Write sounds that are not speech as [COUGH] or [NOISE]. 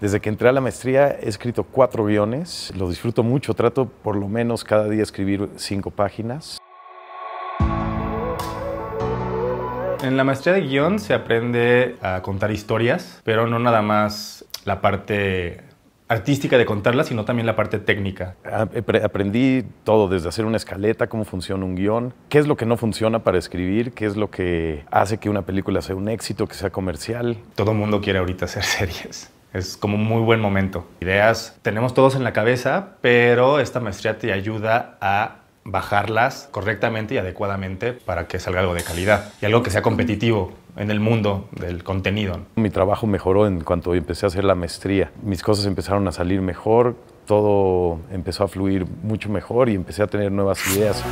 Desde que entré a la maestría he escrito cuatro guiones, lo disfruto mucho, trato por lo menos cada día escribir cinco páginas. En la maestría de guión se aprende a contar historias, pero no nada más la parte artística de contarlas, sino también la parte técnica. Aprendí todo, desde hacer una escaleta, cómo funciona un guión, qué es lo que no funciona para escribir, qué es lo que hace que una película sea un éxito, que sea comercial. Todo mundo quiere ahorita hacer [LAUGHS] series. Es como un muy buen momento. Ideas tenemos todos en la cabeza, pero esta maestría te ayuda a bajarlas correctamente y adecuadamente para que salga algo de calidad y algo que sea competitivo en el mundo del contenido. Mi trabajo mejoró en cuanto empecé a hacer la maestría. Mis cosas empezaron a salir mejor, todo empezó a fluir mucho mejor y empecé a tener nuevas ideas.